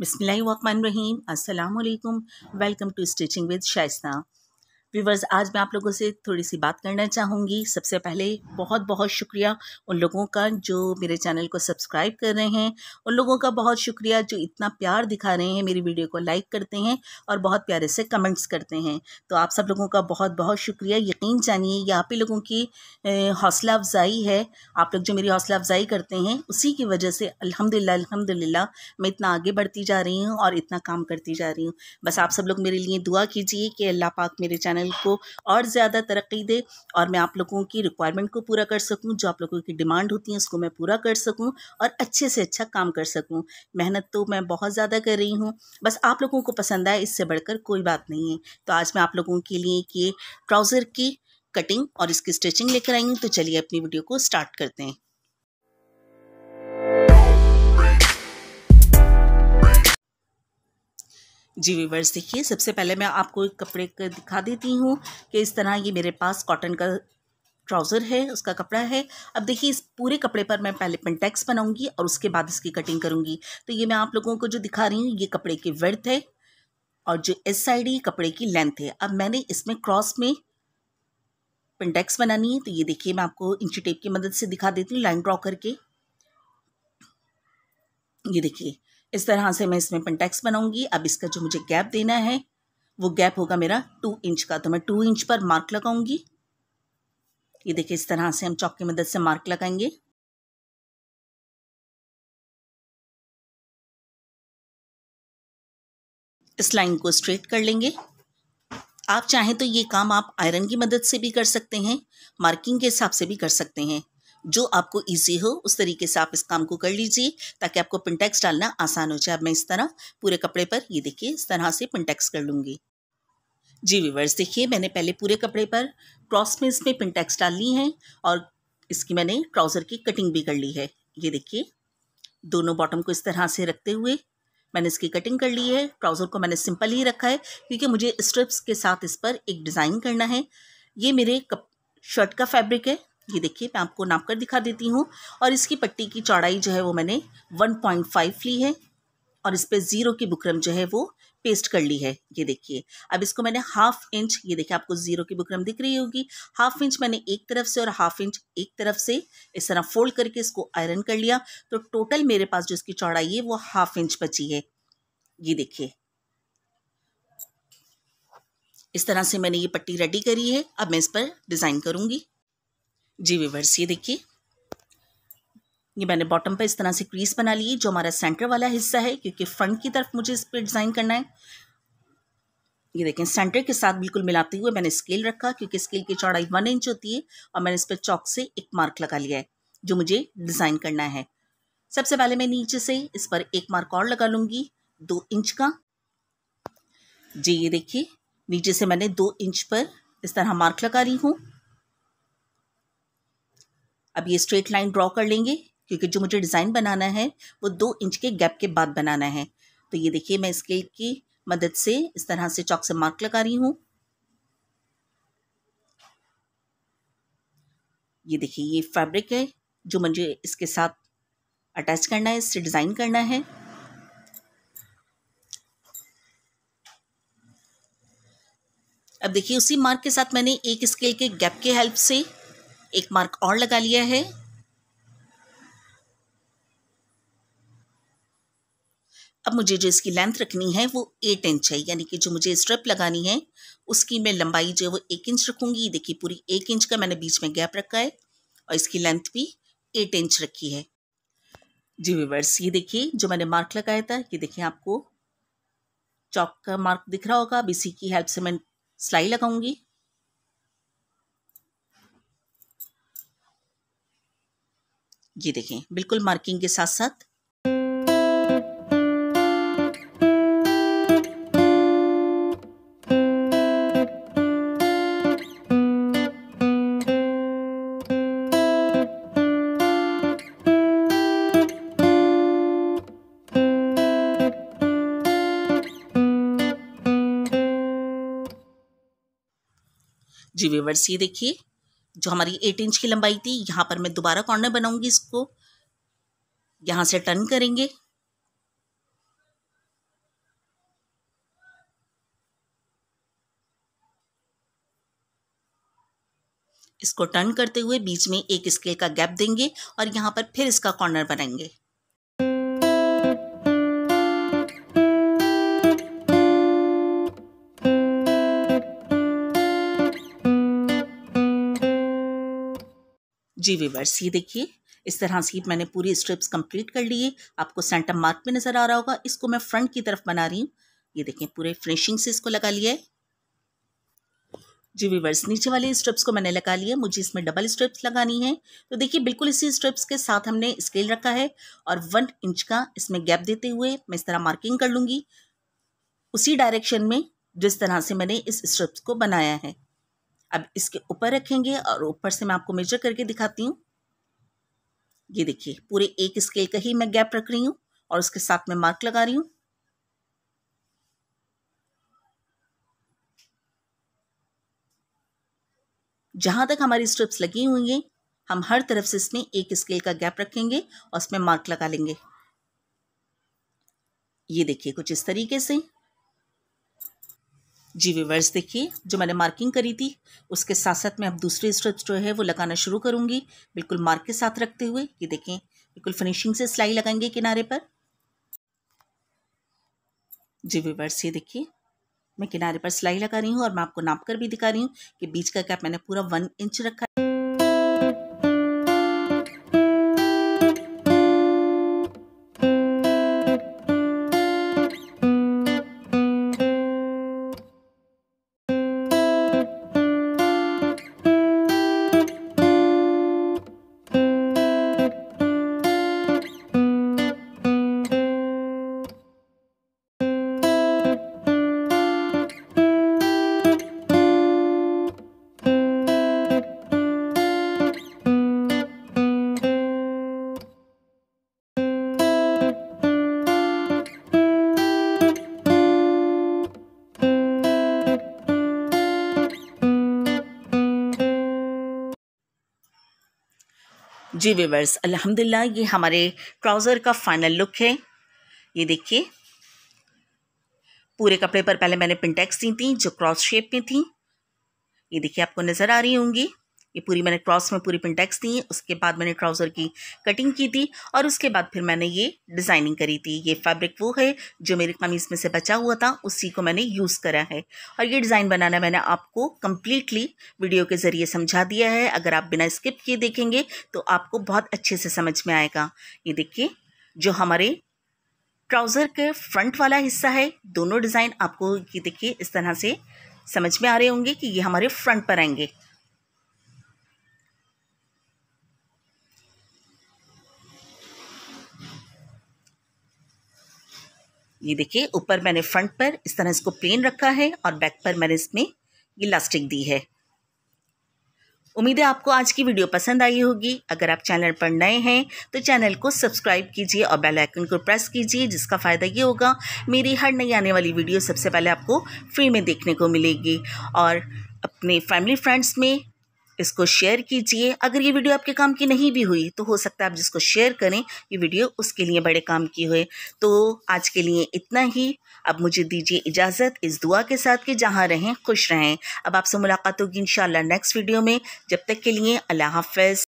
Bismillahirrahmanirrahim. Assalamu alaikum. Welcome to Stitching with Shaisna. Viewers आज मैं आप लोगों से थोड़ी सी बात करना चाहूँगी सबसे पहले बहुत बहुत शुक्रिया उन लोगों का जो मेरे चैनल को सब्सक्राइब कर रहे हैं उन लोगों का बहुत शुक्रिया जो इतना प्यार दिखा रहे हैं मेरी वीडियो को लाइक करते हैं और बहुत प्यारे से कमेंट्स करते हैं तो आप सब लोगों का बहुत बहुत शुक्रिया यकीन जानिए यह आप ही लोगों की हौसला अफजाई है आप लोग जो मेरी हौसला अफजाई करते हैं उसी की वजह से अलहमदिल्ला अलहमदिल्ला मैं इतना आगे बढ़ती जा रही हूँ और इतना काम करती जा रही हूँ बस आप सब लोग मेरे लिए दुआ कीजिए कि अल्लाह पाक मेरे चैनल चैनल को और ज़्यादा तरक्की दे और मैं आप लोगों की रिक्वायरमेंट को पूरा कर सकूँ जो आप लोगों की डिमांड होती है उसको मैं पूरा कर सकूँ और अच्छे से अच्छा काम कर सकूँ मेहनत तो मैं बहुत ज़्यादा कर रही हूँ बस आप लोगों को पसंद आए इससे बढ़कर कोई बात नहीं है तो आज मैं आप लोगों के लिए कि ट्राउज़र की कटिंग और इसकी स्टिचिंग लेकर आई हूँ तो चलिए अपनी वीडियो को स्टार्ट करते हैं जी वीवर्स देखिए सबसे पहले मैं आपको एक कपड़े का दिखा देती हूँ कि इस तरह ये मेरे पास कॉटन का ट्राउज़र है उसका कपड़ा है अब देखिए इस पूरे कपड़े पर मैं पहले पेंटेक्स बनाऊंगी और उसके बाद इसकी कटिंग करूंगी तो ये मैं आप लोगों को जो दिखा रही हूँ ये कपड़े की वर्थ है और जो एस साइड ये कपड़े की लेंथ है अब मैंने इसमें क्रॉस में पेंटेक्स बनानी है तो ये देखिए मैं आपको इंची टेप की मदद से दिखा देती हूँ लाइन ड्रॉ करके ये देखिए इस तरह से मैं इसमें पेंटेक्स बनाऊंगी अब इसका जो मुझे गैप देना है वो गैप होगा मेरा टू इंच का तो मैं टू इंच पर मार्क लगाऊंगी ये देखिए इस तरह से हम चौक की मदद से मार्क लगाएंगे इस लाइन को स्ट्रेट कर लेंगे आप चाहें तो ये काम आप आयरन की मदद से भी कर सकते हैं मार्किंग के हिसाब से भी कर सकते हैं जो आपको ईजी हो उस तरीके से आप इस काम को कर लीजिए ताकि आपको पिनटैक्स डालना आसान हो जाए अब मैं इस तरह पूरे कपड़े पर ये देखिए इस तरह से पिनटैक्स कर लूँगी जी व्यूवर्स देखिए मैंने पहले पूरे कपड़े पर क्रॉस में इसमें पिनटैक्स डालनी है और इसकी मैंने ट्राउज़र की कटिंग भी कर ली है ये देखिए दोनों बॉटम को इस तरह से रखते हुए मैंने इसकी कटिंग कर ली है ट्राउज़र को मैंने सिंपल ही रखा है क्योंकि मुझे स्ट्रिप्स के साथ इस पर एक डिज़ाइन करना है ये मेरे कप शर्ट का फैब्रिक है ये देखिए मैं आपको नाप कर दिखा देती हूँ और इसकी पट्टी की चौड़ाई जो है वो मैंने वन पॉइंट फाइव ली है और इस पर ज़ीरो की बुकरम जो है वो पेस्ट कर ली है ये देखिए अब इसको मैंने हाफ इंच ये देखिए आपको ज़ीरो की बुकरम दिख रही होगी हाफ इंच मैंने एक तरफ से और हाफ इंच एक तरफ से इस तरह फोल्ड करके इसको आयरन कर लिया तो टोटल मेरे पास जो इसकी चौड़ाई है वो हाफ इंच बची है ये देखिए इस तरह से मैंने ये पट्टी रेडी करी है अब मैं इस पर डिज़ाइन करूँगी जी वीवर्स ये देखिए ये मैंने बॉटम पे इस तरह से क्रीज बना ली जो हमारा सेंटर वाला हिस्सा है क्योंकि फ्रंट की तरफ मुझे इस पर डिज़ाइन करना है ये देखें सेंटर के साथ बिल्कुल मिलाते हुए मैंने स्केल रखा क्योंकि स्केल की चौड़ाई वन इंच होती है और मैंने इस पर चौक से एक मार्क लगा लिया है जो मुझे डिज़ाइन करना है सबसे पहले मैं नीचे से इस पर एक मार्क और लगा लूँगी दो इंच का जी ये देखिए नीचे से मैंने दो इंच पर इस तरह मार्क लगा रही हूँ अब ये स्ट्रेट लाइन ड्रॉ कर लेंगे क्योंकि जो मुझे डिज़ाइन बनाना है वो दो इंच के गैप के बाद बनाना है तो ये देखिए मैं स्केल की मदद से इस तरह से चौक से मार्क लगा रही हूँ ये देखिए ये फैब्रिक है जो मुझे इसके साथ अटैच करना है इससे डिज़ाइन करना है अब देखिए उसी मार्क के साथ मैंने एक स्केल के गैप के हेल्प से एक मार्क और लगा लिया है अब मुझे जो इसकी लेंथ रखनी है वो एट इंच है यानी कि जो मुझे स्ट्रिप लगानी है उसकी मैं लंबाई जो है वो एक इंच रखूंगी देखिए पूरी एक इंच का मैंने बीच में गैप रखा है और इसकी लेंथ भी एट इंच रखी है जी विवर्स ये देखिए जो मैंने मार्क लगाया था ये देखिए आपको चौक का मार्क दिख रहा होगा अब इसी की हेल्प से मैं सिलाई लगाऊंगी ये देखें बिल्कुल मार्किंग के साथ साथ जी व्यवर्स ये देखिए जो हमारी एट इंच की लंबाई थी यहाँ पर मैं दोबारा कॉर्नर बनाऊंगी इसको यहाँ से टर्न करेंगे इसको टर्न करते हुए बीच में एक स्केल का गैप देंगे और यहाँ पर फिर इसका कॉर्नर बनाएंगे जी वीवर्स ये देखिए इस तरह से मैंने पूरी स्ट्रिप्स कंप्लीट कर ली है आपको सेंटर मार्क में नज़र आ रहा होगा इसको मैं फ्रंट की तरफ बना रही हूँ ये देखें पूरे फिनिशिंग से इसको लगा लिया है जी वीवर्स नीचे वाले स्ट्रिप्स को मैंने लगा लिया मुझे इसमें डबल स्ट्रिप्स लगानी है तो देखिए बिल्कुल इसी स्ट्रिप्स के साथ हमने स्केल रखा है और वन इंच का इसमें गैप देते हुए मैं इस तरह मार्किंग कर लूँगी उसी डायरेक्शन में जिस तरह से मैंने इस स्ट्रिप्स को बनाया है अब इसके ऊपर रखेंगे और ऊपर से मैं आपको मेजर करके दिखाती हूँ ये देखिए पूरे एक स्केल का ही मैं गैप रख रही हूँ और उसके साथ में मार्क लगा रही हूँ जहां तक हमारी स्ट्रिप्स लगी हुई हैं हम हर तरफ से इसमें एक स्केल का गैप रखेंगे और उसमें मार्क लगा लेंगे ये देखिए कुछ इस तरीके से जी वीवर्स देखिए जो मैंने मार्किंग करी थी उसके साथ साथ मैं अब दूसरी स्ट्रिप्स जो है वो लगाना शुरू करूँगी बिल्कुल मार्क के साथ रखते हुए ये देखें बिल्कुल फिनिशिंग से सिलाई लगाएंगे किनारे पर जी वीवर्स ये देखिए मैं किनारे पर सिलाई लगा रही हूँ और मैं आपको नाप कर भी दिखा रही हूँ कि बीच का गैप मैंने पूरा वन इंच रखा है जी वीवर्स अल्हम्दुलिल्लाह ये हमारे ट्राउज़र का फाइनल लुक है ये देखिए पूरे कपड़े पर पहले मैंने पिंटेक्स दी थी जो क्रॉस शेप में थी ये देखिए आपको नज़र आ रही होंगी ये पूरी मैंने क्रॉस में पूरी पिंटेक्स दी उसके बाद मैंने ट्राउज़र की कटिंग की थी और उसके बाद फिर मैंने ये डिज़ाइनिंग करी थी ये फैब्रिक वो है जो मेरी कमीज़ में से बचा हुआ था उसी को मैंने यूज़ करा है और ये डिज़ाइन बनाना मैंने आपको कम्प्लीटली वीडियो के ज़रिए समझा दिया है अगर आप बिना स्किप किए देखेंगे तो आपको बहुत अच्छे से समझ में आएगा ये देखिए जो हमारे ट्राउज़र के फ्रंट वाला हिस्सा है दोनों डिज़ाइन आपको ये देखिए इस तरह से समझ में आ रहे होंगे कि ये हमारे फ्रंट पर आएंगे ये देखिए ऊपर मैंने फ्रंट पर इस तरह इसको प्लेन रखा है और बैक पर मैंने इसमें ये लास्टिक दी है उम्मीद है आपको आज की वीडियो पसंद आई होगी अगर आप चैनल पर नए हैं तो चैनल को सब्सक्राइब कीजिए और बेल आइकन को प्रेस कीजिए जिसका फ़ायदा ये होगा मेरी हर नई आने वाली वीडियो सबसे पहले आपको फ्री में देखने को मिलेगी और अपने फैमिली फ्रेंड्स में इसको शेयर कीजिए अगर ये वीडियो आपके काम की नहीं भी हुई तो हो सकता है आप जिसको शेयर करें ये वीडियो उसके लिए बड़े काम की हुए तो आज के लिए इतना ही अब मुझे दीजिए इजाज़त इस दुआ के साथ कि जहाँ रहें खुश रहें अब आपसे मुलाकात होगी इन नेक्स्ट वीडियो में जब तक के लिए अल्लाह हाफ